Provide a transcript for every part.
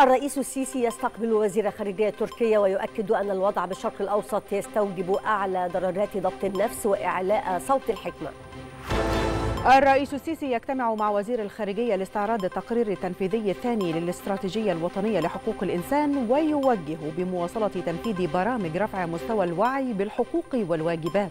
الرئيس السيسي يستقبل وزير خارجية تركيا ويؤكد أن الوضع بالشرق الأوسط يستوجب أعلى درجات ضبط النفس وإعلاء صوت الحكمة الرئيس السيسي يجتمع مع وزير الخارجية لاستعراض التقرير التنفيذي الثاني للاستراتيجية الوطنية لحقوق الإنسان ويوجه بمواصلة تنفيذ برامج رفع مستوى الوعي بالحقوق والواجبات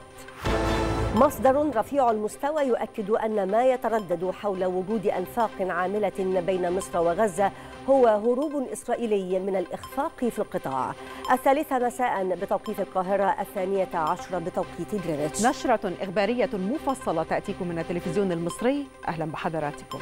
مصدر رفيع المستوى يؤكد أن ما يتردد حول وجود أنفاق عاملة بين مصر وغزة هو هروب إسرائيلي من الإخفاق في القطاع الثالثة مساء بتوقيت القاهرة الثانية عشرة بتوقيت جرينتش نشرة إخبارية مفصلة تأتيكم من التلفزيون المصري أهلا بحضراتكم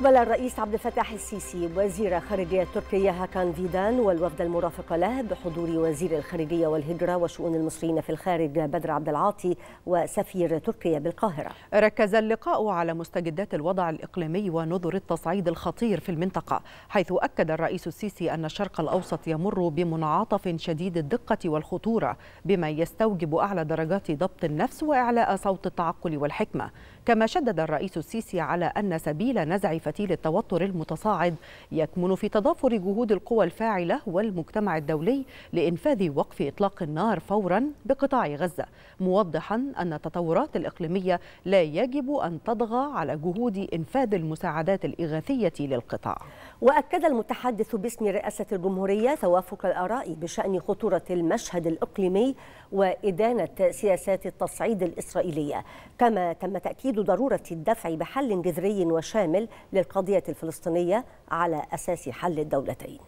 استقبل الرئيس عبد الفتاح السيسي وزير خارجية تركيا هاكان فيدان والوفد المرافق له بحضور وزير الخارجية والهجرة وشؤون المصريين في الخارج بدر عبد العاطي وسفير تركيا بالقاهرة. ركز اللقاء على مستجدات الوضع الإقليمي ونذر التصعيد الخطير في المنطقة، حيث أكد الرئيس السيسي أن الشرق الأوسط يمر بمنعطف شديد الدقة والخطورة، بما يستوجب أعلى درجات ضبط النفس وإعلاء صوت التعقل والحكمة، كما شدد الرئيس السيسي على أن سبيل نزع فتيل التوتر المتصاعد يكمن في تضافر جهود القوى الفاعلة والمجتمع الدولي لإنفاذ وقف إطلاق النار فورا بقطاع غزة موضحا أن التطورات الإقليمية لا يجب أن تطغى على جهود إنفاذ المساعدات الإغاثية للقطاع وأكد المتحدث باسم رئاسة الجمهورية توافق الآراء بشأن خطورة المشهد الإقليمي وإدانة سياسات التصعيد الإسرائيلية كما تم تأكيد ضرورة الدفع بحل جذري وشامل لل للقضية الفلسطينية على أساس حل الدولتين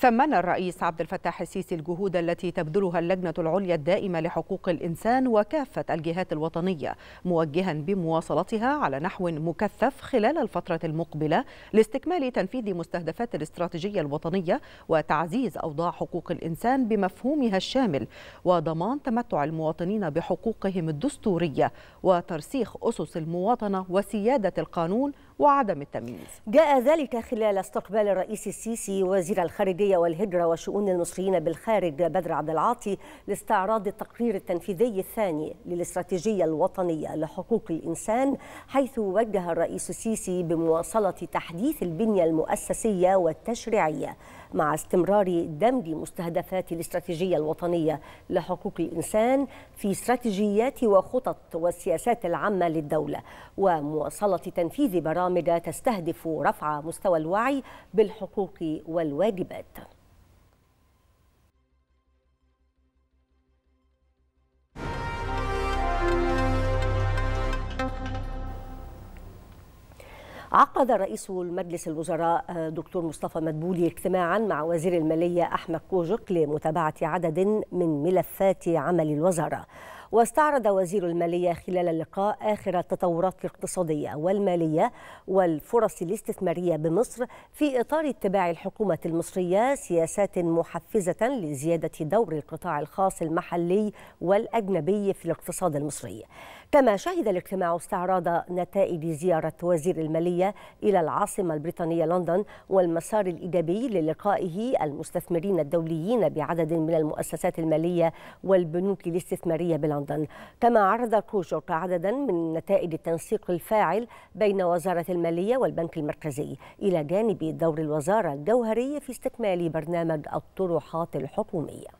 ثمن الرئيس عبد الفتاح السيسي الجهود التي تبذلها اللجنة العليا الدائمة لحقوق الإنسان وكافة الجهات الوطنية موجها بمواصلتها على نحو مكثف خلال الفترة المقبلة لاستكمال تنفيذ مستهدفات الاستراتيجية الوطنية وتعزيز أوضاع حقوق الإنسان بمفهومها الشامل وضمان تمتع المواطنين بحقوقهم الدستورية وترسيخ أسس المواطنة وسيادة القانون وعدم التمييز جاء ذلك خلال استقبال الرئيس السيسي وزير الخارجية والهجرة وشؤون المصريين بالخارج بدر عبد العاطي لاستعراض التقرير التنفيذي الثاني للاستراتيجية الوطنية لحقوق الإنسان حيث وجه الرئيس السيسي بمواصلة تحديث البنية المؤسسية والتشريعية مع استمرار دمج مستهدفات الاستراتيجية الوطنية لحقوق الإنسان في استراتيجيات وخطط والسياسات العامة للدولة ومواصلة تنفيذ برامج تستهدف رفع مستوى الوعي بالحقوق والواجبات عقد رئيس المجلس الوزراء آه، دكتور مصطفى مدبولي اجتماعا مع وزير المالية أحمد كوجك لمتابعة عدد من ملفات عمل الوزارة واستعرض وزير المالية خلال اللقاء آخر التطورات الاقتصادية والمالية والفرص الاستثمارية بمصر في إطار اتباع الحكومة المصرية سياسات محفزة لزيادة دور القطاع الخاص المحلي والأجنبي في الاقتصاد المصري كما شهد الاجتماع استعراض نتائج زيارة وزير المالية إلى العاصمة البريطانية لندن والمسار الإيجابي للقائه المستثمرين الدوليين بعدد من المؤسسات المالية والبنوك الاستثمارية بلندن لندن كما عرض كروجوك عددا من نتائج التنسيق الفاعل بين وزارة المالية والبنك المركزي إلى جانب دور الوزارة الجوهري في استكمال برنامج الطروحات الحكومية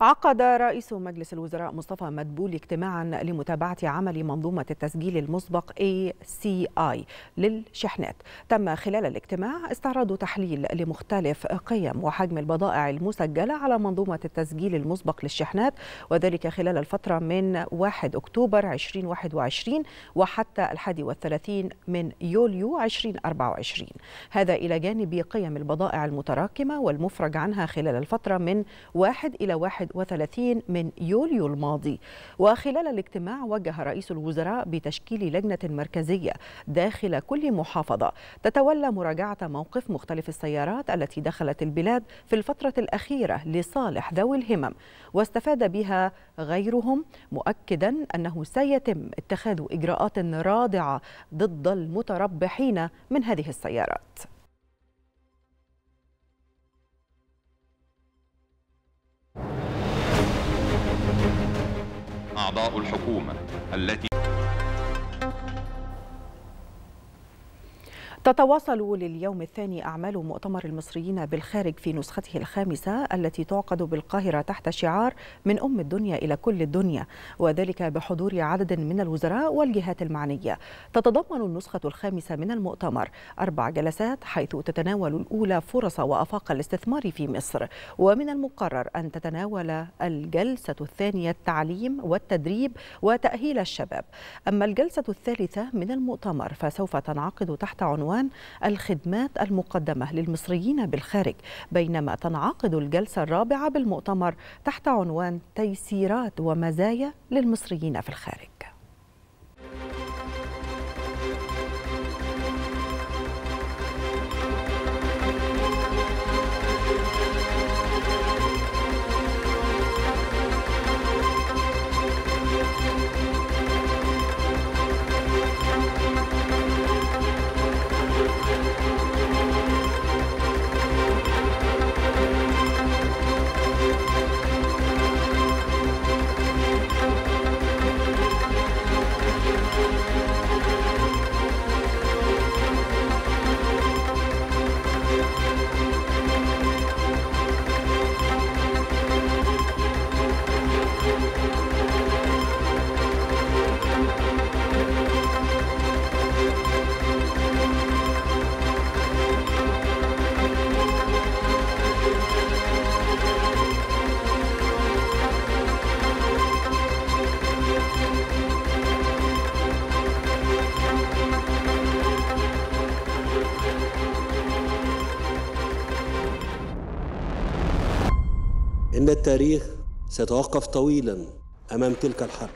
عقد رئيس مجلس الوزراء مصطفى مدبول اجتماعا لمتابعة عمل منظومة التسجيل المسبق ACI للشحنات تم خلال الاجتماع استعراض تحليل لمختلف قيم وحجم البضائع المسجلة على منظومة التسجيل المسبق للشحنات وذلك خلال الفترة من 1 أكتوبر 2021 وحتى 31 من يوليو 2024 هذا إلى جانب قيم البضائع المتراكمة والمفرج عنها خلال الفترة من 1 إلى 1 31 من يوليو الماضي وخلال الاجتماع وجه رئيس الوزراء بتشكيل لجنة مركزية داخل كل محافظة تتولى مراجعة موقف مختلف السيارات التي دخلت البلاد في الفترة الأخيرة لصالح ذوي الهمم واستفاد بها غيرهم مؤكدا أنه سيتم اتخاذ إجراءات رادعة ضد المتربحين من هذه السيارات أعضاء الحكومة التي تتواصل لليوم الثاني أعمال مؤتمر المصريين بالخارج في نسخته الخامسة التي تعقد بالقاهرة تحت شعار من أم الدنيا إلى كل الدنيا وذلك بحضور عدد من الوزراء والجهات المعنية تتضمن النسخة الخامسة من المؤتمر أربع جلسات حيث تتناول الأولى فرص وأفاق الاستثمار في مصر ومن المقرر أن تتناول الجلسة الثانية التعليم والتدريب وتأهيل الشباب أما الجلسة الثالثة من المؤتمر فسوف تنعقد تحت عنوان بعنوان الخدمات المقدمة للمصريين بالخارج بينما تنعقد الجلسة الرابعة بالمؤتمر تحت عنوان تيسيرات ومزايا للمصريين في الخارج إن التاريخ سيتوقف طويلا أمام تلك الحرب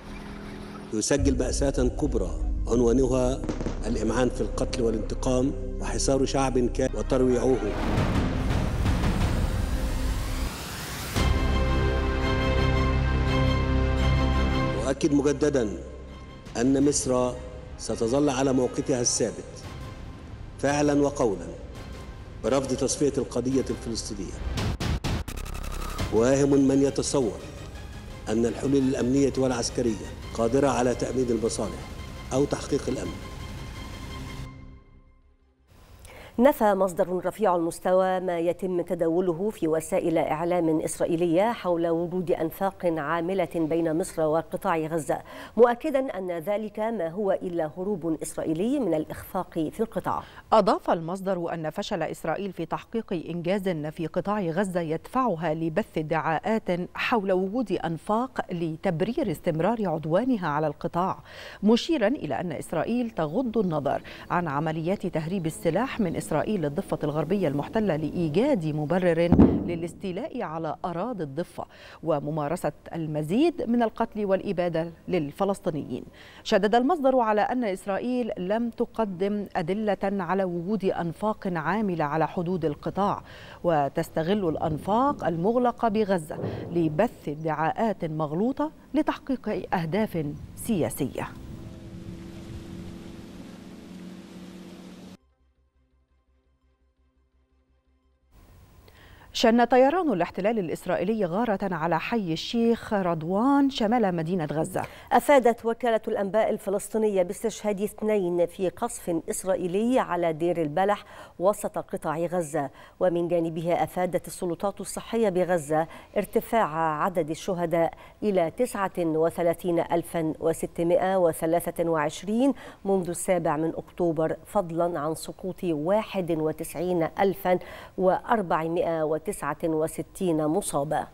يسجل مأساة كبرى عنوانها الإمعان في القتل والانتقام وحصار شعب كان وترويعه أؤكد مجددا أن مصر ستظل على موقفها الثابت فعلا وقولا برفض تصفية القضية الفلسطينية واهم من يتصور أن الحلول الأمنية والعسكرية قادرة على تأمين المصالح أو تحقيق الأمن نفى مصدر رفيع المستوى ما يتم تداوله في وسائل إعلام إسرائيلية حول وجود أنفاق عاملة بين مصر وقطاع غزة مؤكدا أن ذلك ما هو إلا هروب إسرائيلي من الإخفاق في القطاع أضاف المصدر أن فشل إسرائيل في تحقيق إنجاز في قطاع غزة يدفعها لبث ادعاءات حول وجود أنفاق لتبرير استمرار عدوانها على القطاع مشيرا إلى أن إسرائيل تغض النظر عن عمليات تهريب السلاح من إسرائيل إسرائيل للضفة الغربية المحتلة لإيجاد مبرر للاستيلاء على أراضي الضفة وممارسة المزيد من القتل والإبادة للفلسطينيين شدد المصدر على أن إسرائيل لم تقدم أدلة على وجود أنفاق عاملة على حدود القطاع وتستغل الأنفاق المغلقة بغزة لبث ادعاءات مغلوطة لتحقيق أهداف سياسية شن طيران الاحتلال الإسرائيلي غارة على حي الشيخ رضوان شمال مدينة غزة أفادت وكالة الأنباء الفلسطينية باستشهاد اثنين في قصف إسرائيلي على دير البلح وسط قطاع غزة ومن جانبها أفادت السلطات الصحية بغزة ارتفاع عدد الشهداء إلى 39623 منذ السابع من أكتوبر فضلا عن سقوط 91490 69 مصابة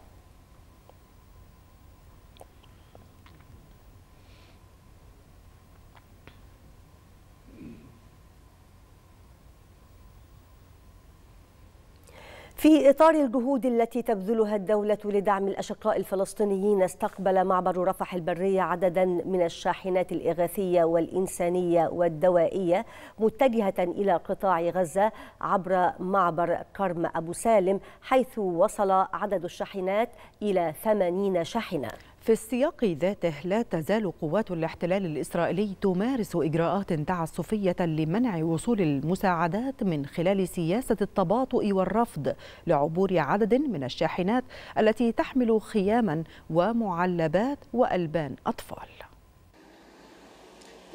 في إطار الجهود التي تبذلها الدولة لدعم الأشقاء الفلسطينيين استقبل معبر رفح البرية عددا من الشاحنات الإغاثية والإنسانية والدوائية متجهة إلى قطاع غزة عبر معبر كرم أبو سالم حيث وصل عدد الشاحنات إلى 80 شاحنة في السياق ذاته لا تزال قوات الاحتلال الإسرائيلي تمارس إجراءات تعسفية لمنع وصول المساعدات من خلال سياسة التباطؤ والرفض لعبور عدد من الشاحنات التي تحمل خياما ومعلبات وألبان أطفال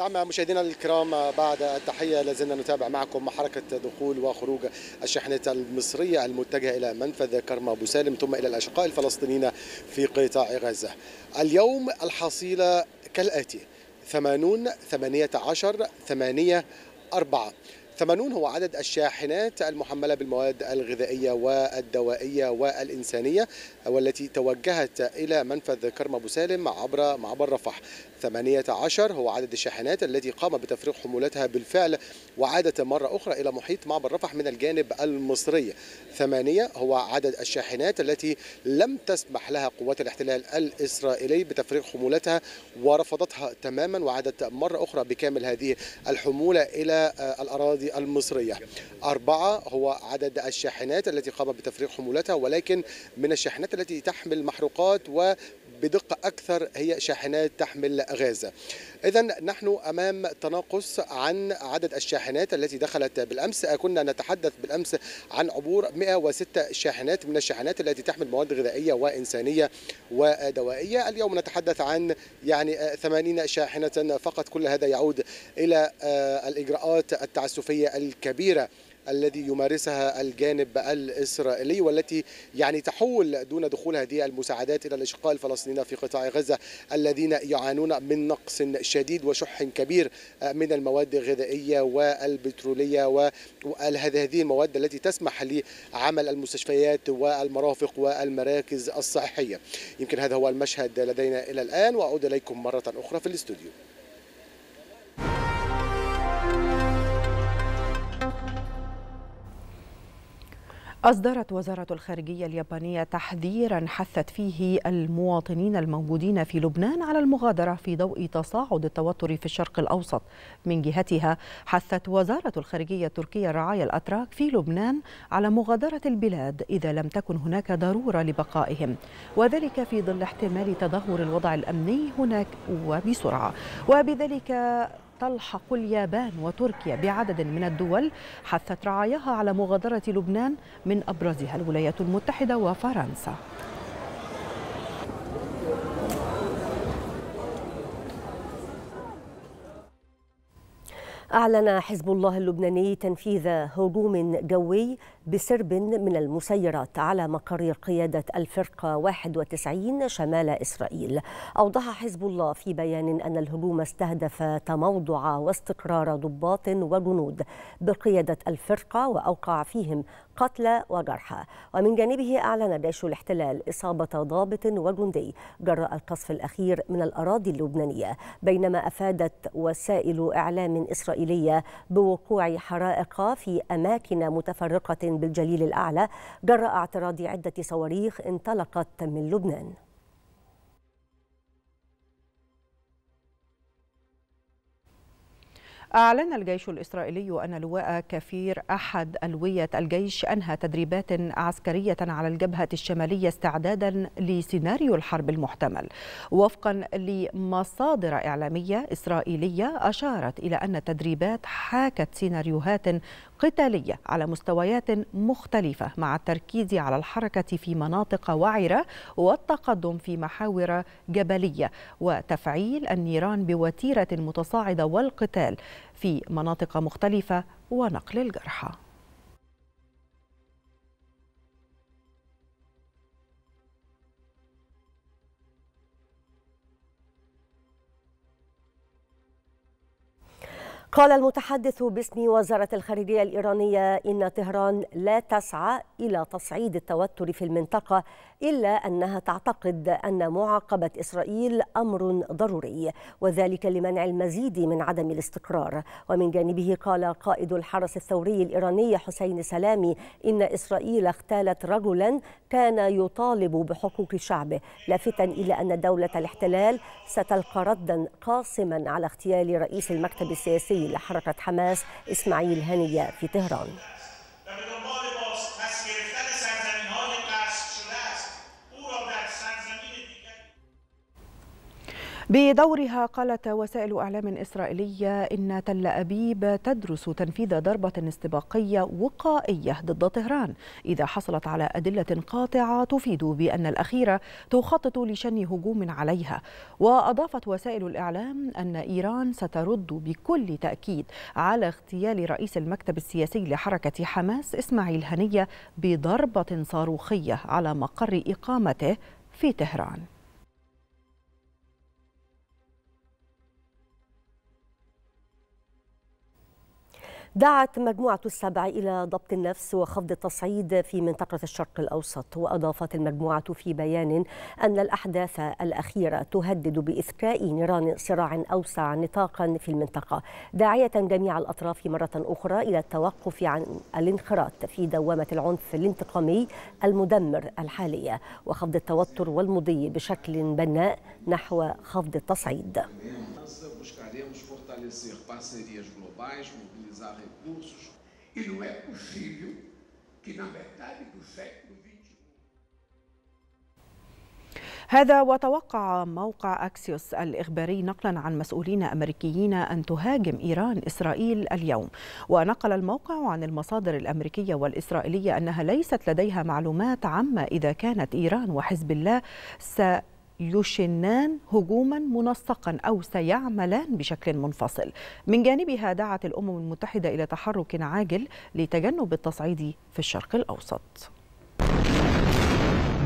نعم مشاهدينا الكرام بعد التحية لازلنا نتابع معكم حركة دخول وخروج الشاحنات المصرية المتجهة إلى منفذ كرم أبو سالم ثم إلى الأشقاء الفلسطينيين في قطاع غزة اليوم الحصيلة كالآتي 80 18 8 4 80 هو عدد الشاحنات المحملة بالمواد الغذائية والدوائية والإنسانية والتي توجهت إلى منفذ كرم أبو سالم عبر معبر رفح 18 هو عدد الشاحنات التي قام بتفريغ حمولتها بالفعل وعادت مرة أخرى إلى محيط معبر رفح من الجانب المصري ثمانية هو عدد الشاحنات التي لم تسمح لها قوات الاحتلال الإسرائيلي بتفريغ حمولتها ورفضتها تماما وعادت مرة أخرى بكامل هذه الحمولة إلى آه، الأراضي المصرية أربعة هو عدد الشاحنات التي قام بتفريغ حمولتها ولكن من الشاحنات التي تحمل محروقات و بدقة أكثر هي شاحنات تحمل غاز إذا نحن أمام تناقص عن عدد الشاحنات التي دخلت بالأمس كنا نتحدث بالأمس عن عبور 106 شاحنات من الشاحنات التي تحمل مواد غذائية وإنسانية ودوائية اليوم نتحدث عن يعني 80 شاحنة فقط كل هذا يعود إلى آه، الإجراءات التعسفية الكبيرة الذي يمارسها الجانب الإسرائيلي والتي يعني تحول دون دخول هذه المساعدات إلى الأشقاء الفلسطينيين في قطاع غزة الذين يعانون من نقص شديد وشح كبير من المواد الغذائية والبترولية وهذه المواد التي تسمح لعمل المستشفيات والمرافق والمراكز الصحية يمكن هذا هو المشهد لدينا إلى الآن وأعود إليكم مرة أخرى في الاستوديو أصدرت وزارة الخارجية اليابانية تحذيرا حثت فيه المواطنين الموجودين في لبنان على المغادرة في ضوء تصاعد التوتر في الشرق الأوسط من جهتها حثت وزارة الخارجية التركية الرعايا الأتراك في لبنان على مغادرة البلاد إذا لم تكن هناك ضرورة لبقائهم وذلك في ظل احتمال تدهور الوضع الأمني هناك وبسرعة وبذلك تلحق اليابان وتركيا بعدد من الدول حثت رعاياها على مغادرة لبنان من أبرزها الولايات المتحدة وفرنسا أعلن حزب الله اللبناني تنفيذ هجوم جوي بسرب من المسيرات على مقر قيادة الفرقة 91 شمال إسرائيل أوضح حزب الله في بيان أن الهجوم استهدف تموضع واستقرار ضباط وجنود بقيادة الفرقة وأوقع فيهم قتلى وجرحى ومن جانبه أعلن جيش الاحتلال إصابة ضابط وجندي جراء القصف الأخير من الأراضي اللبنانية بينما أفادت وسائل إعلام إسرائيلية بوقوع حرائق في أماكن متفرقة بالجليل الأعلى جراء اعتراض عدة صواريخ انطلقت من لبنان أعلن الجيش الإسرائيلي أن لواء كفير أحد ألوية الجيش أنهى تدريبات عسكرية على الجبهة الشمالية استعدادا لسيناريو الحرب المحتمل وفقا لمصادر إعلامية إسرائيلية أشارت إلى أن التدريبات حاكت سيناريوهات قتالية على مستويات مختلفة مع التركيز على الحركة في مناطق وعرة والتقدم في محاور جبلية وتفعيل النيران بوتيرة متصاعدة والقتال في مناطق مختلفة ونقل الجرحى قال المتحدث باسم وزارة الخارجية الإيرانية إن طهران لا تسعى إلى تصعيد التوتر في المنطقة إلا أنها تعتقد أن معاقبة إسرائيل أمر ضروري وذلك لمنع المزيد من عدم الاستقرار ومن جانبه قال قائد الحرس الثوري الإيراني حسين سلامي إن إسرائيل اغتالت رجلا كان يطالب بحقوق شعبه لافتا إلى أن دولة الاحتلال ستلقى ردا قاسما على اغتيال رئيس المكتب السياسي العسكري لحركة حماس إسماعيل هنية في طهران بدورها قالت وسائل اعلام اسرائيليه ان تل ابيب تدرس تنفيذ ضربه استباقيه وقائيه ضد طهران اذا حصلت على ادله قاطعه تفيد بان الاخيره تخطط لشن هجوم عليها واضافت وسائل الاعلام ان ايران سترد بكل تاكيد على اغتيال رئيس المكتب السياسي لحركه حماس اسماعيل هنيه بضربه صاروخيه على مقر اقامته في تهران دعت مجموعة السبع إلى ضبط النفس وخفض التصعيد في منطقة الشرق الأوسط وأضافت المجموعة في بيان أن الأحداث الأخيرة تهدد بإثراء نيران صراع أوسع نطاقا في المنطقة داعية جميع الأطراف مرة أخرى إلى التوقف عن الانخراط في دوامة العنف الانتقامي المدمر الحالية وخفض التوتر والمضي بشكل بناء نحو خفض التصعيد estabelecer parcerias globais, mobilizar recursos. E não é possível que, na metade do século XXI, e um. هذا وتوقع موقع أكسيوس الإخباري نقلا عن مسؤولين أمريكيين أن تهاجم إيران إسرائيل اليوم ونقل الموقع عن المصادر الأمريكية والإسرائيلية أنها ليست لديها معلومات عما إذا كانت إيران وحزب الله س يشنان هجوما منسقا أو سيعملان بشكل منفصل من جانبها دعت الأمم المتحدة إلى تحرك عاجل لتجنب التصعيد في الشرق الأوسط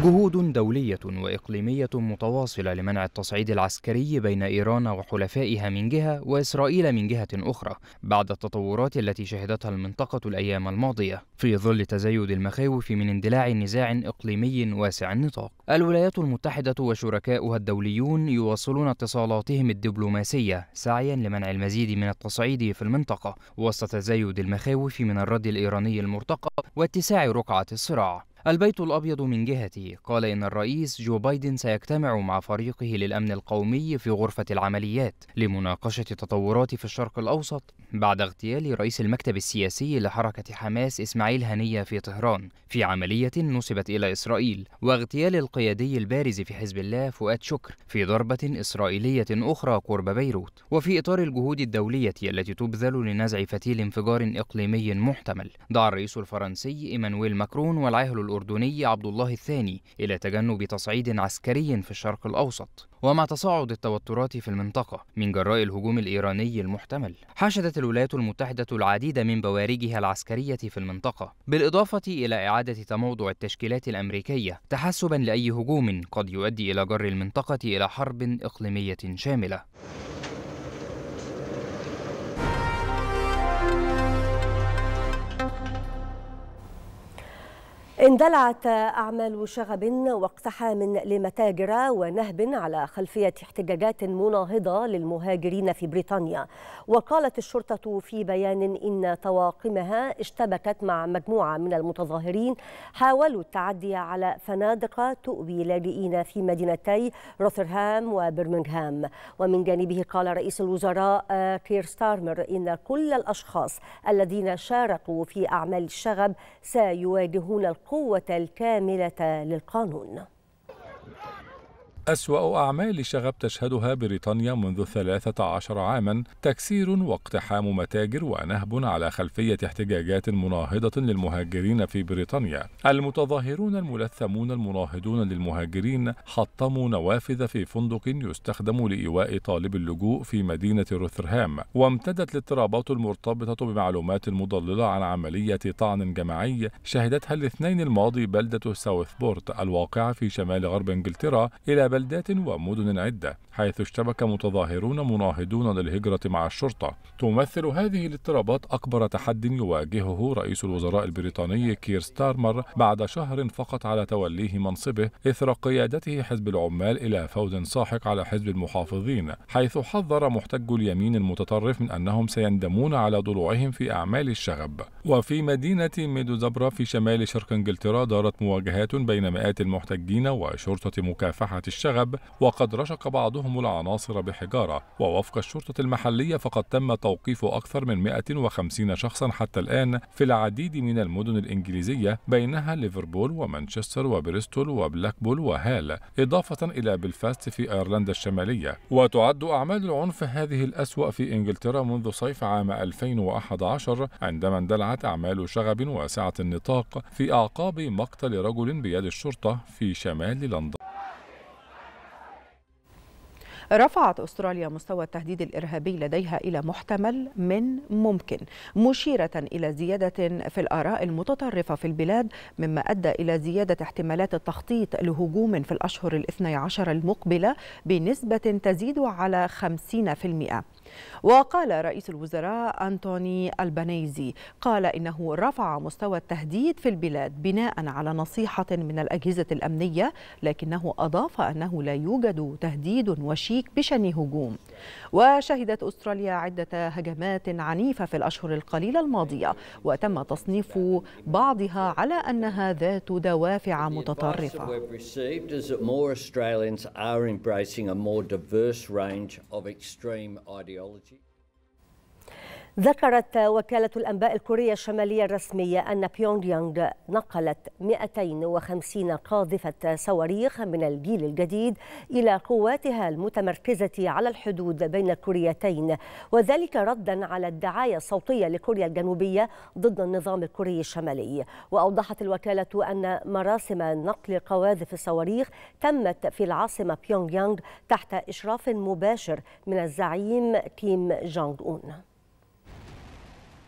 جهود دولية وإقليمية متواصلة لمنع التصعيد العسكري بين إيران وحلفائها من جهة وإسرائيل من جهة أخرى بعد التطورات التي شهدتها المنطقة الأيام الماضية في ظل تزايد المخاوف من اندلاع نزاع إقليمي واسع النطاق الولايات المتحدة وشركاؤها الدوليون يواصلون اتصالاتهم الدبلوماسية سعيا لمنع المزيد من التصعيد في المنطقة وسط تزايد المخاوف من الرد الإيراني المرتقب واتساع رقعة الصراع البيت الأبيض من جهته قال إن الرئيس جو بايدن سيجتمع مع فريقه للأمن القومي في غرفة العمليات لمناقشة تطورات في الشرق الأوسط بعد اغتيال رئيس المكتب السياسي لحركة حماس إسماعيل هنية في طهران في عملية نسبت إلى إسرائيل واغتيال القيادي البارز في حزب الله فؤاد شكر في ضربة إسرائيلية أخرى قرب بيروت وفي إطار الجهود الدولية التي تبذل لنزع فتيل انفجار إقليمي محتمل دعا الرئيس الفرنسي إيمانويل ماكرون والعاهل الأردني عبد الله الثاني إلى تجنب تصعيد عسكري في الشرق الأوسط ومع تصاعد التوترات في المنطقة من جراء الهجوم الإيراني المحتمل حشدت الولايات المتحدة العديد من بوارجها العسكرية في المنطقة بالإضافة إلى إعادة تموضع التشكيلات الأمريكية تحسبا لأي هجوم قد يؤدي إلى جر المنطقة إلى حرب إقليمية شاملة اندلعت أعمال شغب واقتحام لمتاجر ونهب على خلفية احتجاجات مناهضة للمهاجرين في بريطانيا وقالت الشرطة في بيان إن طواقمها اشتبكت مع مجموعة من المتظاهرين حاولوا التعدي على فنادق تؤوي لاجئين في مدينتي روثرهام وبرمنغهام ومن جانبه قال رئيس الوزراء كير ستارمر إن كل الأشخاص الذين شاركوا في أعمال الشغب سيواجهون القوة القوة الكاملة للقانون أسوأ أعمال شغب تشهدها بريطانيا منذ 13 عاما تكسير واقتحام متاجر ونهب على خلفية احتجاجات مناهضة للمهاجرين في بريطانيا المتظاهرون الملثمون المناهضون للمهاجرين حطموا نوافذ في فندق يستخدم لإيواء طالب اللجوء في مدينة روثرهام وامتدت الاضطرابات المرتبطة بمعلومات مضللة عن عملية طعن جماعي شهدتها الاثنين الماضي بلدة ساوثبورت الواقعة في شمال غرب انجلترا إلى بلدات ومدن عدة حيث اشتبك متظاهرون مناهضون للهجرة مع الشرطة تمثل هذه الاضطرابات أكبر تحد يواجهه رئيس الوزراء البريطاني كير ستارمر بعد شهر فقط على توليه منصبه إثر قيادته حزب العمال إلى فوز ساحق على حزب المحافظين حيث حذر محتج اليمين المتطرف من أنهم سيندمون على ضلوعهم في أعمال الشغب وفي مدينة ميدوزبرا في شمال شرق إنجلترا دارت مواجهات بين مئات المحتجين وشرطة مكافحة الشغب الشغب وقد رشق بعضهم العناصر بحجارة ووفق الشرطة المحلية فقد تم توقيف أكثر من 150 شخصا حتى الآن في العديد من المدن الإنجليزية بينها ليفربول ومانشستر وبريستول وبلاكبول وهال إضافة إلى بلفاست في أيرلندا الشمالية وتعد أعمال العنف هذه الأسوأ في إنجلترا منذ صيف عام 2011 عندما اندلعت أعمال شغب واسعة النطاق في أعقاب مقتل رجل بيد الشرطة في شمال لندن رفعت أستراليا مستوى التهديد الإرهابي لديها إلى محتمل من ممكن مشيرة إلى زيادة في الآراء المتطرفة في البلاد مما أدى إلى زيادة احتمالات التخطيط لهجوم في الأشهر الاثني عشر المقبلة بنسبة تزيد على خمسين في المئه وقال رئيس الوزراء أنتوني البنيزي قال إنه رفع مستوى التهديد في البلاد بناء على نصيحة من الأجهزة الأمنية لكنه أضاف أنه لا يوجد تهديد وشيك بشأن هجوم وشهدت أستراليا عدة هجمات عنيفة في الأشهر القليلة الماضية وتم تصنيف بعضها على أنها ذات دوافع متطرفة ideology. ذكرت وكالة الأنباء الكورية الشمالية الرسمية أن بيونغ يانغ نقلت 250 قاذفة صواريخ من الجيل الجديد إلى قواتها المتمركزة على الحدود بين الكوريتين وذلك ردا على الدعاية الصوتية لكوريا الجنوبية ضد النظام الكوري الشمالي وأوضحت الوكالة أن مراسم نقل قواذف الصواريخ تمت في العاصمة بيونغ يانغ تحت إشراف مباشر من الزعيم كيم جونغ أون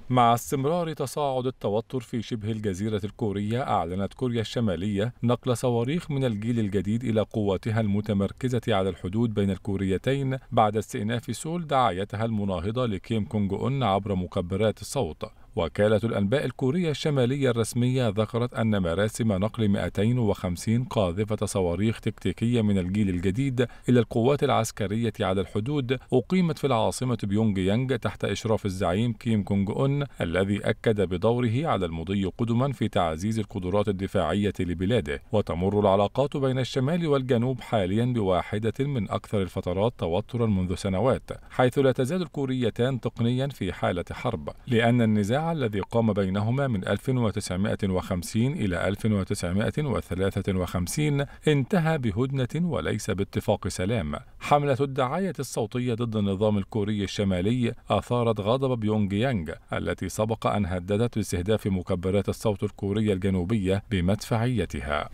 مع استمرار تصاعد التوتر في شبه الجزيرة الكورية أعلنت كوريا الشمالية نقل صواريخ من الجيل الجديد إلى قواتها المتمركزة على الحدود بين الكوريتين بعد استئناف سول دعايتها المناهضة لكيم كونج أون عبر مكبرات الصوت وكالة الأنباء الكورية الشمالية الرسمية ذكرت أن مراسم نقل 250 قاذفة صواريخ تكتيكية من الجيل الجديد إلى القوات العسكرية على الحدود أقيمت في العاصمة بيونغ يانج تحت إشراف الزعيم كيم كونغ أون الذي أكد بدوره على المضي قدما في تعزيز القدرات الدفاعية لبلاده وتمر العلاقات بين الشمال والجنوب حاليا بواحدة من أكثر الفترات توترا منذ سنوات حيث لا تزال الكوريتان تقنيا في حالة حرب لأن النزاع الذي قام بينهما من 1950 إلى 1953 انتهى بهدنة وليس باتفاق سلام حملة الدعاية الصوتية ضد النظام الكوري الشمالي أثارت غضب بيونغ يانغ التي سبق أن هددت باستهداف مكبرات الصوت الكورية الجنوبية بمدفعيتها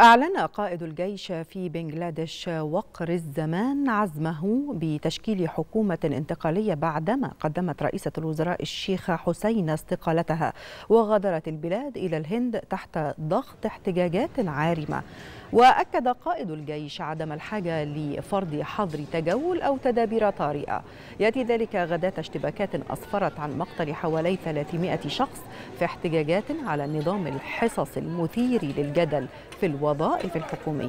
أعلن قائد الجيش في بنجلاديش وقر الزمان عزمه بتشكيل حكومة انتقالية بعدما قدمت رئيسة الوزراء الشيخة حسين استقالتها وغادرت البلاد إلى الهند تحت ضغط احتجاجات عارمة وأكد قائد الجيش عدم الحاجة لفرض حظر تجول أو تدابير طارئة يأتي ذلك غداة اشتباكات أسفرت عن مقتل حوالي 300 شخص في احتجاجات على نظام الحصص المثير للجدل في الوظائف الحكومية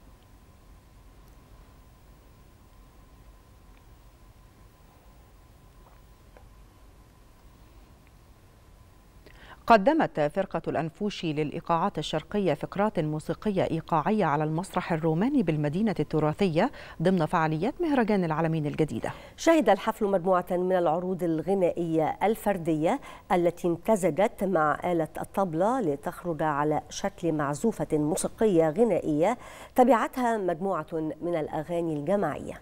قدمت فرقة الأنفوشي للإيقاعات الشرقية فقرات موسيقية إيقاعية على المسرح الروماني بالمدينة التراثية ضمن فعاليات مهرجان العالمين الجديدة شهد الحفل مجموعة من العروض الغنائية الفردية التي امتزجت مع آلة الطبلة لتخرج على شكل معزوفة موسيقية غنائية تبعتها مجموعة من الأغاني الجماعية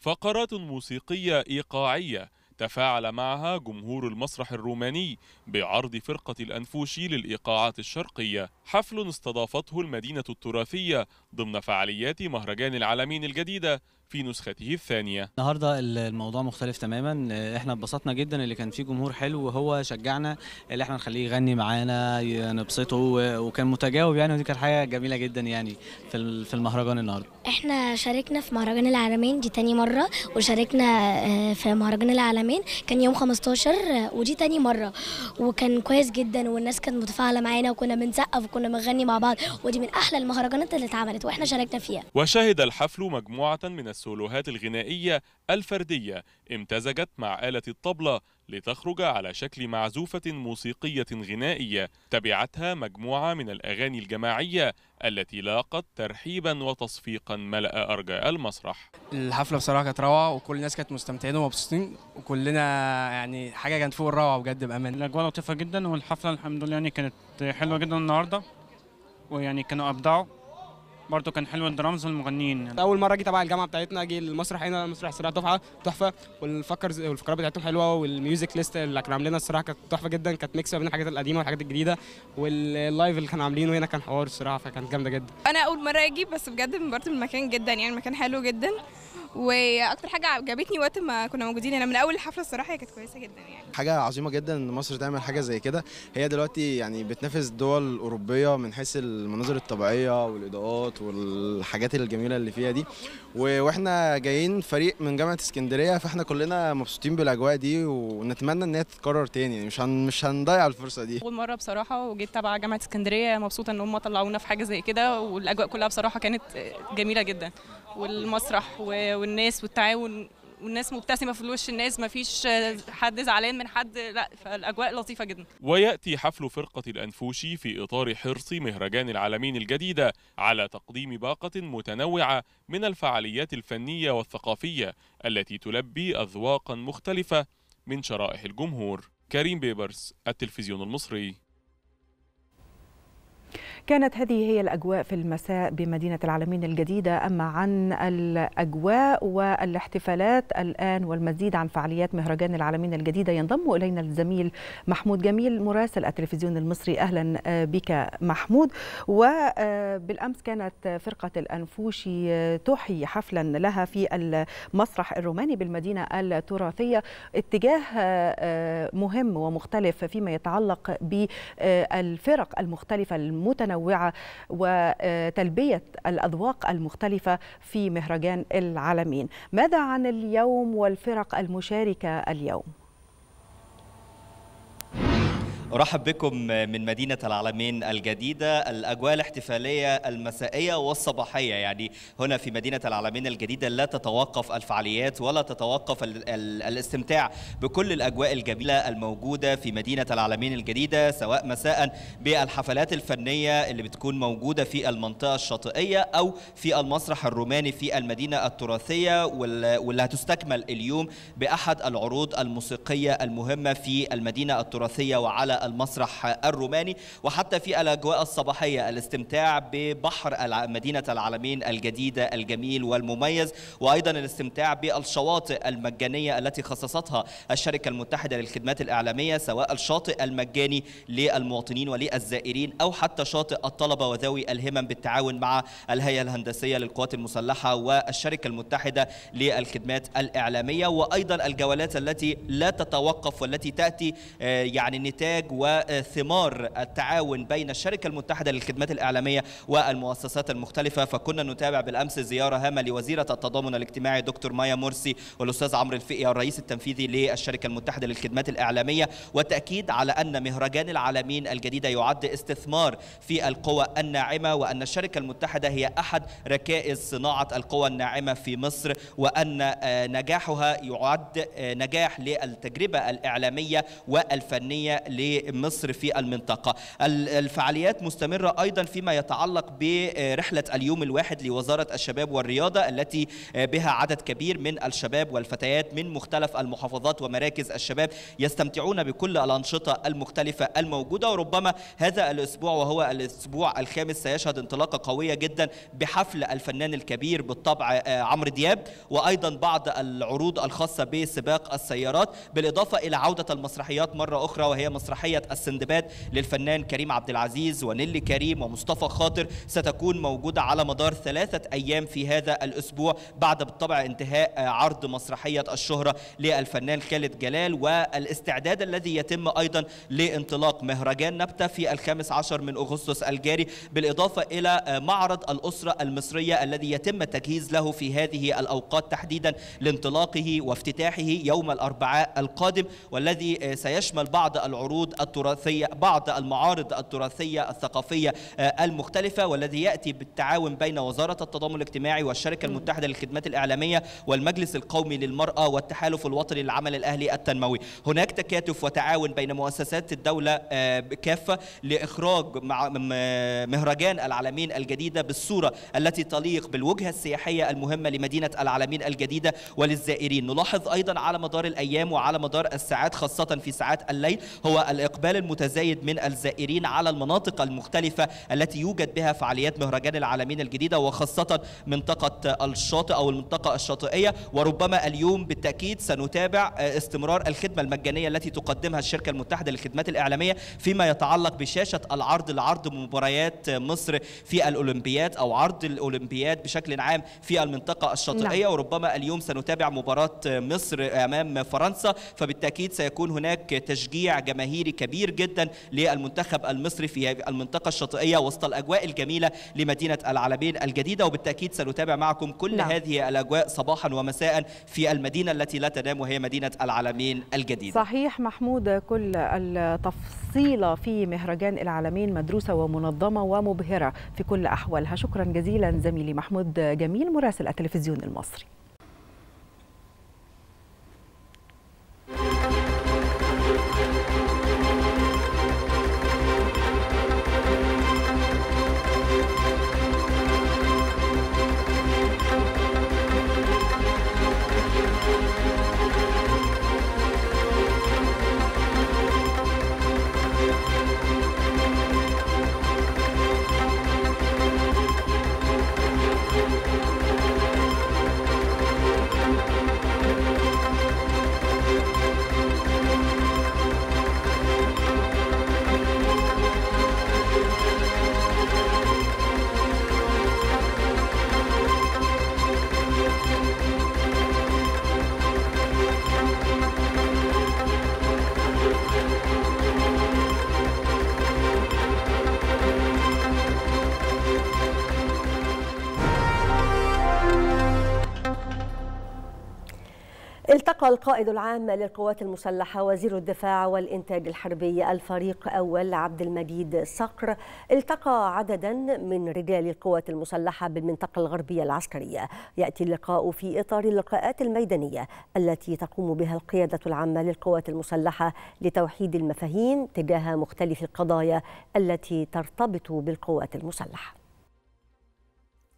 فقرات موسيقية إيقاعية تفاعل معها جمهور المسرح الروماني بعرض فرقة الأنفوشي للإيقاعات الشرقية حفل استضافته المدينة التراثية ضمن فعاليات مهرجان العالمين الجديدة في نسخته الثانية النهاردة الموضوع مختلف تماما آه، احنا اتبسطنا جدا اللي كان فيه جمهور حلو وهو شجعنا اللي احنا نخليه يغني معانا نبسطه وكان متجاوب يعني ودي كانت حاجة جميلة جدا يعني في في المهرجان النهاردة احنا شاركنا في مهرجان العالمين دي تاني مرة وشاركنا آه، في مهرجان العالمين كان يوم 15 آه، ودي تاني مرة وكان كويس جدا والناس كانت متفاعلة معانا وكنا بنسقف وكنا بنغني مع بعض ودي من احلى المهرجانات اللي اتعملت واحنا شاركنا فيها وشهد الحفل مجموعة من السولوهات الغنائية الفردية امتزجت مع آلة الطبلة لتخرج على شكل معزوفة موسيقية غنائية تبعتها مجموعة من الأغاني الجماعية التي لاقت ترحيبا وتصفيقا ملأ أرجاء المسرح الحفلة بصراحة كانت روعة وكل الناس كانت مستمتعين ومبسوطين وكلنا يعني حاجة كانت فوق الروعة بجد بأمان الأجواء لطيفة جدا والحفلة الحمد لله يعني كانت حلوة جدا النهاردة ويعني كانوا أبدعوا برضه كان حلو الدرامز والمغنيين يعني. اول مره اجي تبع الجامعه بتاعتنا اجي المسرح هنا المسرح سريع دفعه تحفه والفكرز والفكرات بتاعتهم حلوه والميوزك ليست اللي كانوا عاملينها الصراحه كانت تحفه جدا كانت ميكس بين الحاجات القديمه والحاجات الجديده واللايف اللي كانوا عاملينه هنا كان حوار الصراحه فكانت جامده جدا انا اول مره اجي بس بجد انبهرت بالمكان جدا يعني المكان حلو جدا واكتر حاجه عجبتني وقت ما كنا موجودين هنا يعني من اول الحفله الصراحه هي كانت كويسه جدا يعني حاجه عظيمه جدا ان مصر تعمل حاجه زي كده هي دلوقتي يعني بتنافس دول اوروبيه من حيث المناظر الطبيعيه والاضاءات والحاجات الجميله اللي فيها دي واحنا جايين فريق من جامعه اسكندريه فاحنا كلنا مبسوطين بالاجواء دي ونتمنى ان هي تتكرر تاني يعني مش هن مش هنضيع الفرصه دي اول مره بصراحه وجيت تبع جامعه اسكندريه مبسوطه ان هم طلعونا في حاجه زي كده والاجواء كلها بصراحه كانت جميله جدا والمسرح والناس والتعاون والناس مبتسمه في وش الناس مفيش حد زعلان من حد لا فالاجواء لطيفه جدا وياتي حفل فرقه الانفوشي في اطار حرص مهرجان العالمين الجديده على تقديم باقه متنوعه من الفعاليات الفنيه والثقافيه التي تلبي اذواقا مختلفه من شرائح الجمهور كريم بيبرس التلفزيون المصري كانت هذه هي الأجواء في المساء بمدينة العالمين الجديدة أما عن الأجواء والاحتفالات الآن والمزيد عن فعاليات مهرجان العالمين الجديدة ينضم إلينا الزميل محمود جميل مراسل التلفزيون المصري أهلا آه، بك محمود وبالأمس آه، كانت فرقة الأنفوشي آه، تحيي حفلا لها في المسرح الروماني بالمدينة التراثية اتجاه مهم ومختلف فيما يتعلق بالفرق المختلفة المتنوعة متنوعة وتلبية الأذواق المختلفة في مهرجان العالمين ماذا عن اليوم والفرق المشاركة اليوم؟ ارحب بكم من مدينه العلمين الجديده الاجواء الاحتفاليه المسائيه والصباحيه يعني هنا في مدينه العلمين الجديده لا تتوقف الفعاليات ولا تتوقف الاستمتاع بكل الاجواء الجميله الموجوده في مدينه العلمين الجديده سواء مساء بالحفلات الفنيه اللي بتكون موجوده في المنطقه الشاطئيه او في المسرح الروماني في المدينه التراثيه واللي هتستكمل اليوم باحد العروض الموسيقيه المهمه في المدينه التراثيه وعلى المسرح الروماني وحتى في الاجواء الصباحيه الاستمتاع ببحر مدينه العالمين الجديده الجميل والمميز وايضا الاستمتاع بالشواطئ المجانيه التي خصصتها الشركه المتحده للخدمات الاعلاميه سواء الشاطئ المجاني للمواطنين وللزائرين او حتى شاطئ الطلبه وذوي الهمم بالتعاون مع الهيئه الهندسيه للقوات المسلحه والشركه المتحده للخدمات الاعلاميه وايضا الجولات التي لا تتوقف والتي تاتي آه، يعني نتاج نتائج وثمار التعاون بين الشركة المتحدة للخدمات الإعلامية والمؤسسات المختلفة فكنا نتابع بالأمس زيارة هامة لوزيرة التضامن الاجتماعي دكتور مايا مرسي والأستاذ عمرو الفقي الرئيس التنفيذي للشركة المتحدة للخدمات الإعلامية والتأكيد على أن مهرجان العالمين الجديدة يعد استثمار في القوى الناعمة وأن الشركة المتحدة هي أحد ركائز صناعة القوى الناعمة في مصر وأن آه، نجاحها يعد آه، نجاح للتجربة الإعلامية والفنية لمصر في المنطقة الفعاليات مستمرة أيضا فيما يتعلق برحلة اليوم الواحد لوزارة الشباب والرياضة التي بها عدد كبير من الشباب والفتيات من مختلف المحافظات ومراكز الشباب يستمتعون بكل الأنشطة المختلفة الموجودة وربما هذا الأسبوع وهو الأسبوع الخامس سيشهد انطلاقة قوية جدا بحفل الفنان الكبير بالطبع آه، عمرو دياب وأيضا بعض العروض الخاصة بسباق السيارات بالإضافة إلى عودة المسرحيات مرة أخرى وهي مسرحية تحيه السندباد للفنان كريم عبد العزيز ونيلي كريم ومصطفى خاطر ستكون موجوده على مدار ثلاثه ايام في هذا الاسبوع بعد بالطبع انتهاء عرض مسرحيه الشهره للفنان خالد جلال والاستعداد الذي يتم ايضا لانطلاق مهرجان نبته في الخامس عشر من اغسطس الجاري بالاضافه الى معرض الاسره المصريه الذي يتم تجهيز له في هذه الاوقات تحديدا لانطلاقه وافتتاحه يوم الاربعاء القادم والذي سيشمل بعض العروض التراثية بعض المعارض التراثية الثقافية آه، المختلفة والذي يأتي بالتعاون بين وزارة التضامن الاجتماعي والشركة المتحدة للخدمات الإعلامية والمجلس القومي للمرأة والتحالف الوطني للعمل الأهلي التنموي هناك تكاتف وتعاون بين مؤسسات الدولة آه، كافة لإخراج مهرجان العالمين الجديدة بالصورة التي تليق بالوجهة السياحية المهمة لمدينة العالمين الجديدة وللزائرين نلاحظ أيضا على مدار الأيام وعلى مدار الساعات خاصة في ساعات الليل هو الإقبال المتزايد من الزائرين على المناطق المختلفة التي يوجد بها فعاليات مهرجان العالمين الجديدة وخاصة منطقة الشاطئ أو المنطقة الشاطئية وربما اليوم بالتأكيد سنتابع آه، استمرار الخدمة المجانية التي تقدمها الشركة المتحدة للخدمات الإعلامية فيما يتعلق بشاشة العرض لعرض مباريات مصر في الأولمبياد أو عرض الأولمبياد بشكل عام في المنطقة الشاطئية لا. نعم. وربما اليوم سنتابع مباراة مصر أمام فرنسا فبالتأكيد سيكون هناك تشجيع جماهيري كبير جدا للمنتخب المصري في المنطقه الشاطئيه وسط الاجواء الجميله لمدينه العلبين الجديده وبالتاكيد سنتابع معكم كل لا. نعم. هذه الاجواء صباحا ومساء في المدينه التي لا تنام وهي مدينه العلمين الجديده. صحيح محمود كل التفصيله في مهرجان العلمين مدروسه ومنظمه ومبهره في كل احوالها شكرا جزيلا زميلي محمود جميل مراسل التلفزيون المصري. القائد العام للقوات المسلحة وزير الدفاع والإنتاج الحربي الفريق أول عبد المجيد صقر التقى عددا من رجال القوات المسلحة بالمنطقة الغربية العسكرية يأتي اللقاء في إطار اللقاءات الميدانية التي تقوم بها القيادة العامة للقوات المسلحة لتوحيد المفاهيم تجاه مختلف القضايا التي ترتبط بالقوات المسلحة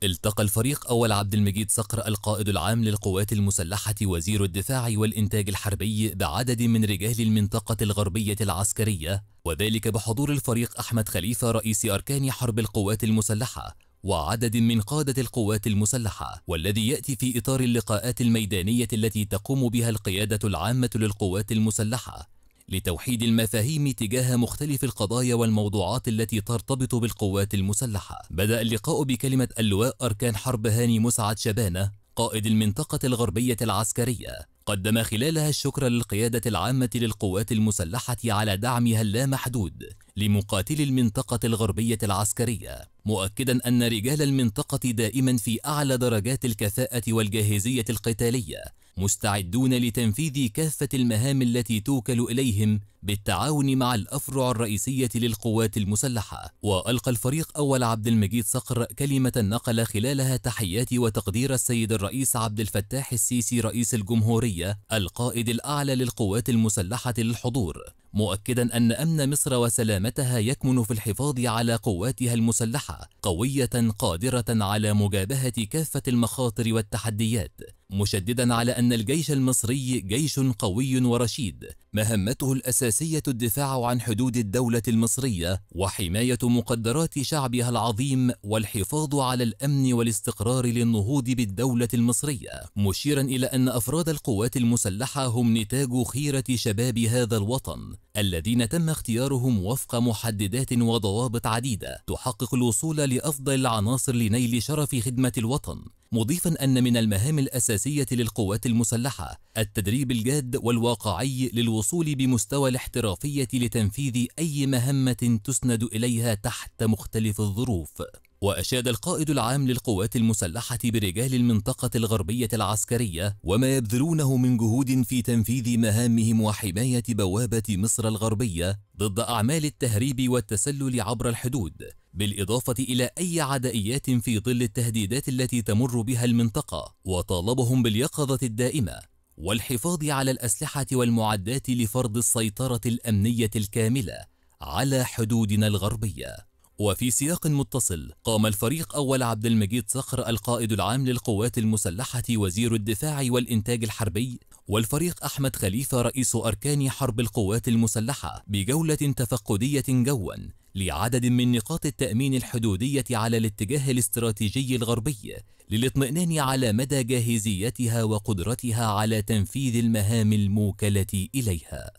التقى الفريق أول عبد المجيد صقر القائد العام للقوات المسلحة وزير الدفاع والإنتاج الحربي بعدد من رجال المنطقة الغربية العسكرية وذلك بحضور الفريق أحمد خليفة رئيس أركان حرب القوات المسلحة وعدد من قادة القوات المسلحة والذي يأتي في إطار اللقاءات الميدانية التي تقوم بها القيادة العامة للقوات المسلحة لتوحيد المفاهيم تجاه مختلف القضايا والموضوعات التي ترتبط بالقوات المسلحة بدأ اللقاء بكلمة اللواء أركان حرب هاني مسعد شبانة قائد المنطقة الغربية العسكرية قدم خلالها الشكر للقيادة العامة للقوات المسلحة على دعمها اللامحدود لمقاتلي المنطقة الغربية العسكرية مؤكدا أن رجال المنطقة دائما في أعلى درجات الكفاءة والجاهزية القتالية مستعدون لتنفيذ كافة المهام التي توكل إليهم بالتعاون مع الأفرع الرئيسية للقوات المسلحة وألقى الفريق أول عبد المجيد صقر كلمة نقل خلالها تحيات وتقدير السيد الرئيس عبد الفتاح السيسي رئيس الجمهورية القائد الأعلى للقوات المسلحة للحضور مؤكدا أن أمن مصر وسلامتها يكمن في الحفاظ على قواتها المسلحة قوية قادرة على مجابهة كافة المخاطر والتحديات مشددا على أن الجيش المصري جيش قوي ورشيد مهمته الأساسية الدفاع عن حدود الدولة المصرية وحماية مقدرات شعبها العظيم والحفاظ على الأمن والاستقرار للنهوض بالدولة المصرية مشيرا إلى أن أفراد القوات المسلحة هم نتاج خيرة شباب هذا الوطن الذين تم اختيارهم وفق محددات وضوابط عديدة تحقق الوصول لأفضل العناصر لنيل شرف خدمة الوطن مضيفا أن من المهام الأساسية للقوات المسلحة التدريب الجاد والواقعي للوصول بمستوى الاحترافية لتنفيذ أي مهمة تسند إليها تحت مختلف الظروف وأشاد القائد العام للقوات المسلحة برجال المنطقة الغربية العسكرية وما يبذلونه من جهود في تنفيذ مهامهم وحماية بوابة مصر الغربية ضد أعمال التهريب والتسلل عبر الحدود بالإضافة إلى أي عدائيات في ظل التهديدات التي تمر بها المنطقة وطالبهم باليقظة الدائمة والحفاظ على الأسلحة والمعدات لفرض السيطرة الأمنية الكاملة على حدودنا الغربية وفي سياق متصل قام الفريق أول عبد المجيد صخر القائد العام للقوات المسلحة وزير الدفاع والإنتاج الحربي والفريق أحمد خليفة رئيس أركان حرب القوات المسلحة بجولة تفقدية جوا لعدد من نقاط التأمين الحدودية على الاتجاه الاستراتيجي الغربي للاطمئنان على مدى جاهزيتها وقدرتها على تنفيذ المهام الموكلة إليها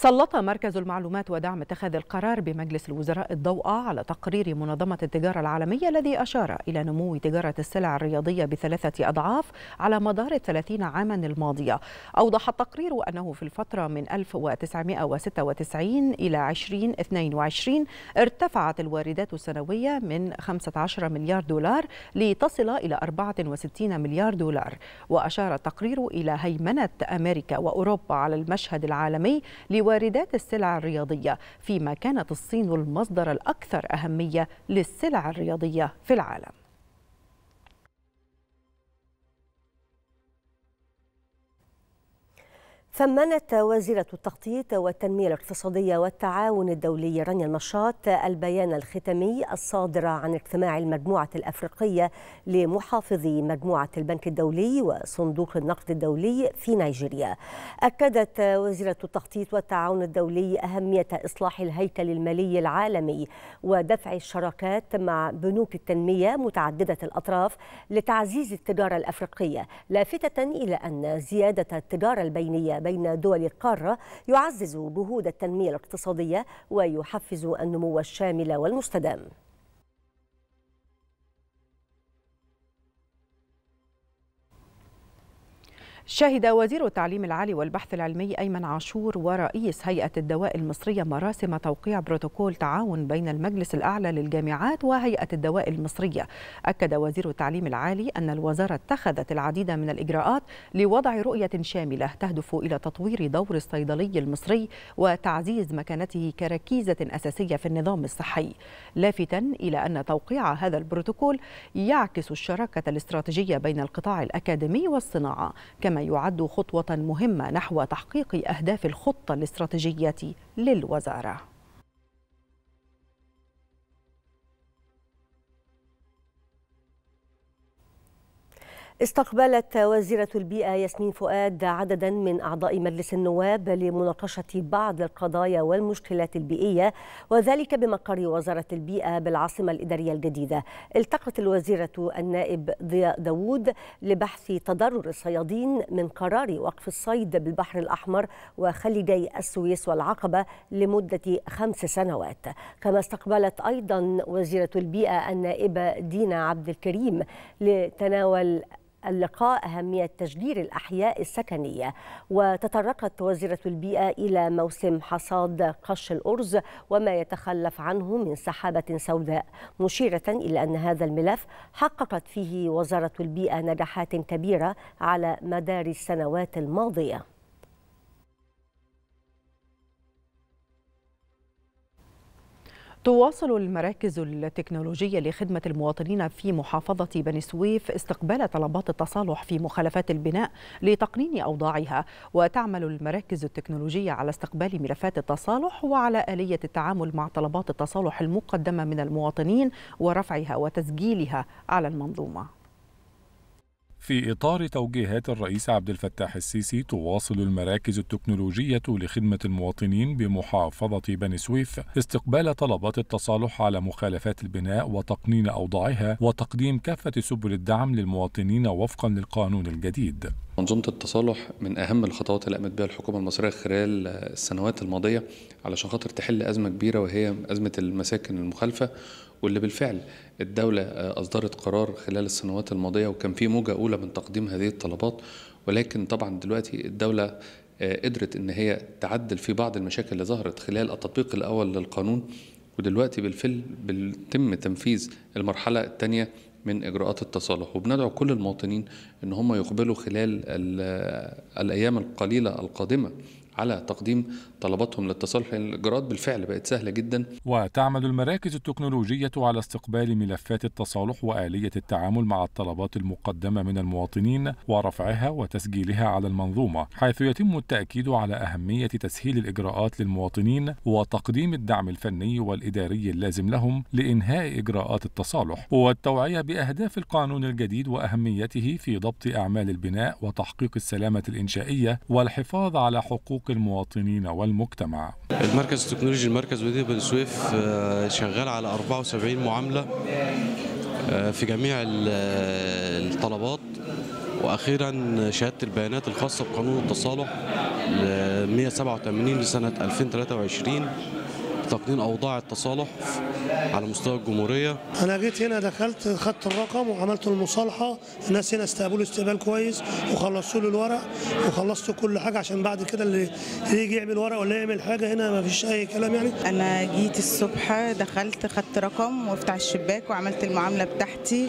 سلط مركز المعلومات ودعم اتخاذ القرار بمجلس الوزراء الضوء على تقرير منظمة التجارة العالمية الذي أشار إلى نمو تجارة السلع الرياضية بثلاثة أضعاف على مدار الثلاثين عاما الماضية أوضح التقرير أنه في الفترة من 1996 إلى 2022 ارتفعت الواردات السنوية من 15 مليار دولار لتصل إلى 64 مليار دولار وأشار التقرير إلى هيمنة أمريكا وأوروبا على المشهد العالمي لو واردات السلع الرياضية فيما كانت الصين المصدر الأكثر أهمية للسلع الرياضية في العالم ثمنت وزيرة التخطيط والتنمية الاقتصادية والتعاون الدولي رانيا النشاط البيان الختامي الصادر عن اجتماع المجموعة الأفريقية لمحافظي مجموعة البنك الدولي وصندوق النقد الدولي في نيجيريا. أكدت وزيرة التخطيط والتعاون الدولي أهمية إصلاح الهيكل المالي العالمي ودفع الشراكات مع بنوك التنمية متعددة الأطراف لتعزيز التجارة الأفريقية، لافتة إلى أن زيادة التجارة البينية بين بين دول القارة يعزز جهود التنمية الاقتصادية ويحفز النمو الشامل والمستدام شهد وزير التعليم العالي والبحث العلمي أيمن عاشور ورئيس هيئة الدواء المصرية مراسم توقيع بروتوكول تعاون بين المجلس الأعلى للجامعات وهيئة الدواء المصرية أكد وزير التعليم العالي أن الوزارة اتخذت العديد من الإجراءات لوضع رؤية شاملة تهدف إلى تطوير دور الصيدلي المصري وتعزيز مكانته كركيزة أساسية في النظام الصحي لافتا إلى أن توقيع هذا البروتوكول يعكس الشراكة الاستراتيجية بين القطاع الأكاديمي والصناعة كما يعد خطوة مهمة نحو تحقيق أهداف الخطة الاستراتيجية للوزارة استقبلت وزيرة البيئة ياسمين فؤاد عددا من أعضاء مجلس النواب لمناقشة بعض القضايا والمشكلات البيئية وذلك بمقر وزارة البيئة بالعاصمة الإدارية الجديدة التقت الوزيرة النائب ضياء داوود لبحث تضرر الصيادين من قرار وقف الصيد بالبحر الأحمر وخليجي السويس والعقبة لمدة خمس سنوات كما استقبلت أيضا وزيرة البيئة النائبة دينا عبد الكريم لتناول اللقاء أهمية تجدير الأحياء السكنية وتطرقت وزيرة البيئة إلى موسم حصاد قش الأرز وما يتخلف عنه من سحابة سوداء مشيرة إلى أن هذا الملف حققت فيه وزارة البيئة نجاحات كبيرة على مدار السنوات الماضية تواصل المراكز التكنولوجية لخدمة المواطنين في محافظة بني سويف استقبال طلبات التصالح في مخالفات البناء لتقنين أوضاعها وتعمل المراكز التكنولوجية على استقبال ملفات التصالح وعلى آلية التعامل مع طلبات التصالح المقدمة من المواطنين ورفعها وتسجيلها على المنظومة في إطار توجيهات الرئيس عبد الفتاح السيسي تواصل المراكز التكنولوجية لخدمة المواطنين بمحافظة بني سويف استقبال طلبات التصالح على مخالفات البناء وتقنين أوضاعها وتقديم كافة سبل الدعم للمواطنين وفقا للقانون الجديد منظومة التصالح من أهم الخطوات اللي قامت بها الحكومة المصرية خلال السنوات الماضية علشان خاطر تحل أزمة كبيرة وهي أزمة المساكن المخالفة واللي بالفعل الدولة آه، أصدرت قرار خلال السنوات الماضية وكان في موجة أولى من تقديم هذه الطلبات ولكن طبعا دلوقتي الدولة آه، قدرت ان هي تعدل في بعض المشاكل اللي ظهرت خلال التطبيق الاول للقانون ودلوقتي بالفعل بيتم تنفيذ المرحله الثانيه من اجراءات التصالح وبندعو كل المواطنين ان هم يقبلوا خلال آه، الايام القليله القادمه على تقديم طلباتهم للتصالح لأن الإجراءات بالفعل بقت سهلة جدا وتعمل المراكز التكنولوجية على استقبال ملفات التصالح وآلية التعامل مع الطلبات المقدمة من المواطنين ورفعها وتسجيلها على المنظومة حيث يتم التأكيد على أهمية تسهيل الإجراءات للمواطنين وتقديم الدعم الفني والإداري اللازم لهم لإنهاء إجراءات التصالح والتوعية بأهداف القانون الجديد وأهميته في ضبط أعمال البناء وتحقيق السلامة الإنشائية والحفاظ على حقوق المواطنين والمجتمع المركز التكنولوجي المركز وديه بن سويف آه، شغال على 74 معاملة آه، في جميع آه، الطلبات واخيرا شهاده البيانات الخاصه بقانون التصالح 187 لسنه 2023 تقنين اوضاع التصالح على مستوى الجمهوريه انا جيت هنا دخلت خدت الرقم وعملت المصالحه الناس هنا استقبلوا استقبال كويس وخلصوا لي الورق وخلصت كل حاجه عشان بعد كده اللي يجي يعمل ورق ولا يعمل حاجه هنا ما فيش اي كلام يعني انا جيت الصبح دخلت خدت رقم وافتح الشباك وعملت المعامله بتاعتي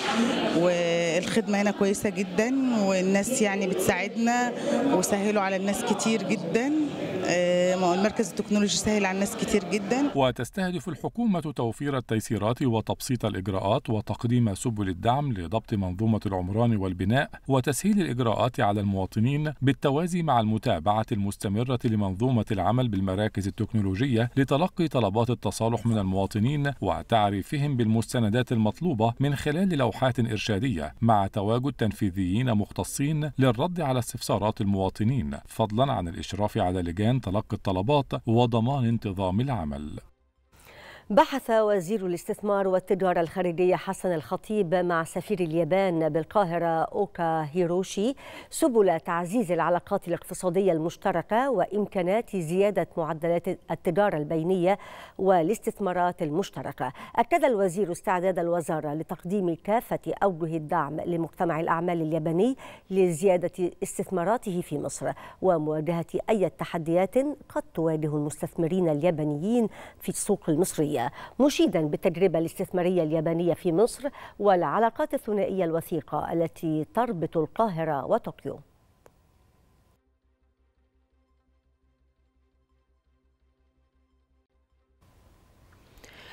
والخدمه هنا كويسه جدا والناس يعني بتساعدنا وسهلوا على الناس كتير جدا آه، المركز التكنولوجي سهل على الناس كتير جدا وتستهدف الحكومة توفير التيسيرات وتبسيط الإجراءات وتقديم سبل الدعم لضبط منظومة العمران والبناء وتسهيل الإجراءات على المواطنين بالتوازي مع المتابعة المستمرة لمنظومة العمل بالمراكز التكنولوجية لتلقي طلبات التصالح من المواطنين وتعريفهم بالمستندات المطلوبة من خلال لوحات إرشادية مع تواجد تنفيذيين مختصين للرد على استفسارات المواطنين فضلا عن الإشراف على لجان تلقي الطلبات وضمان انتظام العمل بحث وزير الاستثمار والتجارة الخارجية حسن الخطيب مع سفير اليابان بالقاهرة أوكا هيروشي سبل تعزيز العلاقات الاقتصادية المشتركة وإمكانات زيادة معدلات التجارة البينية والاستثمارات المشتركة أكد الوزير استعداد الوزارة لتقديم كافة أوجه الدعم لمجتمع الأعمال الياباني لزيادة استثماراته في مصر ومواجهة أي تحديات قد تواجه المستثمرين اليابانيين في السوق المصرية اليابانية مشيدا بالتجربة الاستثمارية اليابانية في مصر والعلاقات الثنائية الوثيقة التي تربط القاهرة وطوكيو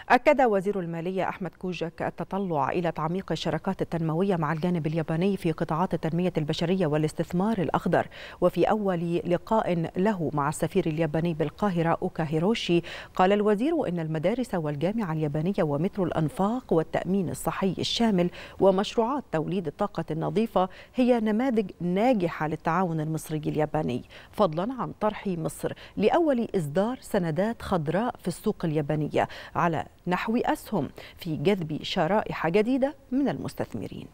أكد وزير المالية أحمد كوجك التطلع إلى تعميق الشراكات التنموية مع الجانب الياباني في قطاعات التنمية البشرية والاستثمار الأخضر وفي أول لقاء له مع السفير الياباني بالقاهرة أوكا هيروشي قال الوزير إن المدارس والجامعة اليابانية ومترو الأنفاق والتأمين الصحي الشامل ومشروعات توليد الطاقة النظيفة هي نماذج ناجحة للتعاون المصري الياباني فضلا عن طرح مصر لأول إصدار سندات خضراء في السوق اليابانية على نحو أسهم في جذب شرائح جديدة من المستثمرين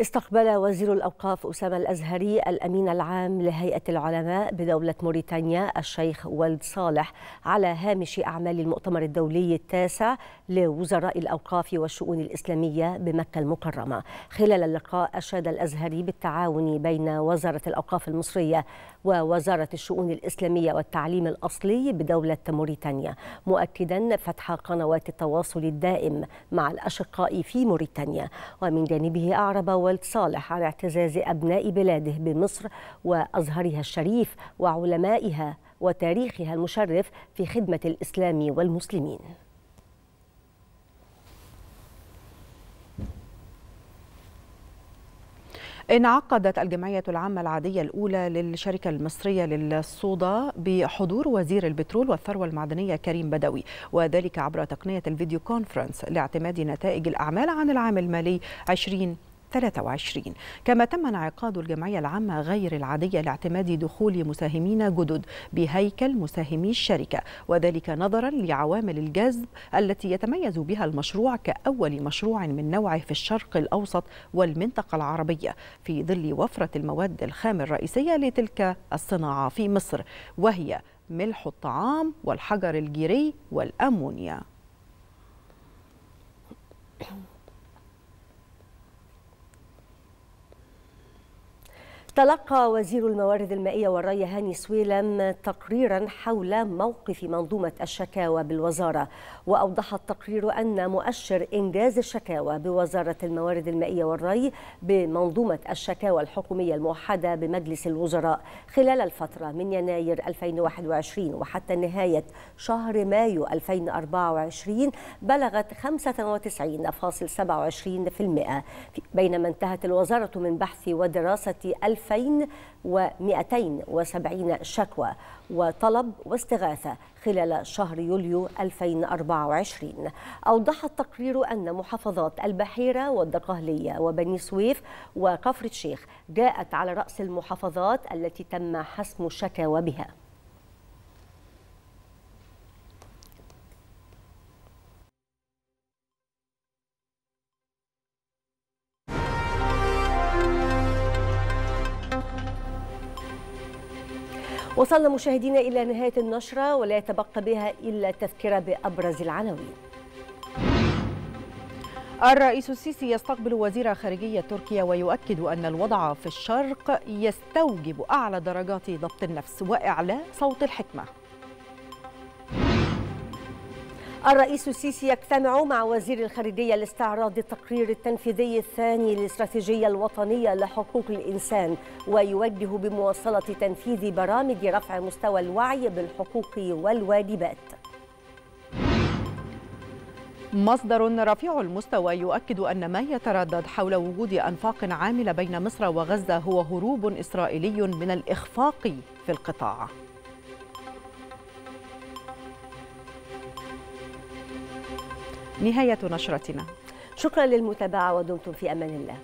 استقبل وزير الأوقاف أسامة الأزهري الأمين العام لهيئة العلماء بدولة موريتانيا الشيخ ولد صالح على هامش أعمال المؤتمر الدولي التاسع لوزراء الأوقاف والشؤون الإسلامية بمكة المكرمة خلال اللقاء أشاد الأزهري بالتعاون بين وزارة الأوقاف المصرية ووزارة الشؤون الإسلامية والتعليم الأصلي بدولة موريتانيا مؤكدا فتح قنوات التواصل الدائم مع الأشقاء في موريتانيا ومن جانبه أعرب والد صالح عن اعتزاز أبناء بلاده بمصر وأزهرها الشريف وعلمائها وتاريخها المشرف في خدمة الإسلام والمسلمين انعقدت الجمعية العامة العادية الأولى للشركة المصرية للصودا بحضور وزير البترول والثروة المعدنية كريم بدوي وذلك عبر تقنية الفيديو كونفرنس لاعتماد نتائج الأعمال عن العام المالي 20 2023 كما تم انعقاد الجمعية العامة غير العادية لاعتماد دخول مساهمين جدد بهيكل مساهمي الشركة وذلك نظرا لعوامل الجذب التي يتميز بها المشروع كأول مشروع من نوعه في الشرق الأوسط والمنطقة العربية في ظل وفرة المواد الخام الرئيسية لتلك الصناعة في مصر وهي ملح الطعام والحجر الجيري والأمونيا تلقى وزير الموارد المائية والري هاني سويلم تقريرا حول موقف منظومة الشكاوى بالوزارة وأوضح التقرير أن مؤشر إنجاز الشكاوى بوزارة الموارد المائية والري بمنظومة الشكاوى الحكومية الموحدة بمجلس الوزراء خلال الفترة من يناير 2021 وحتى نهاية شهر مايو 2024 بلغت 95.27% بينما انتهت الوزارة من بحث ودراسة 1000 2270 شكوى وطلب واستغاثة خلال شهر يوليو 2024 أوضح التقرير أن محافظات البحيرة والدقهلية وبني سويف وكفر الشيخ جاءت على رأس المحافظات التي تم حسم الشكاوى بها وصلنا مشاهدينا إلى نهاية النشرة ولا يتبقى بها إلا التذكرة بأبرز العناوين الرئيس السيسي يستقبل وزير خارجية تركيا ويؤكد أن الوضع في الشرق يستوجب أعلى درجات ضبط النفس وإعلاء صوت الحكمة الرئيس السيسي يجتمع مع وزير الخارجية لاستعراض التقرير التنفيذي الثاني للاستراتيجية الوطنية لحقوق الإنسان ويوجه بمواصلة تنفيذ برامج رفع مستوى الوعي بالحقوق والواجبات مصدر رفيع المستوى يؤكد أن ما يتردد حول وجود أنفاق عاملة بين مصر وغزة هو هروب إسرائيلي من الإخفاق في القطاع نهاية نشرتنا شكرا للمتابعة ودمتم في أمان الله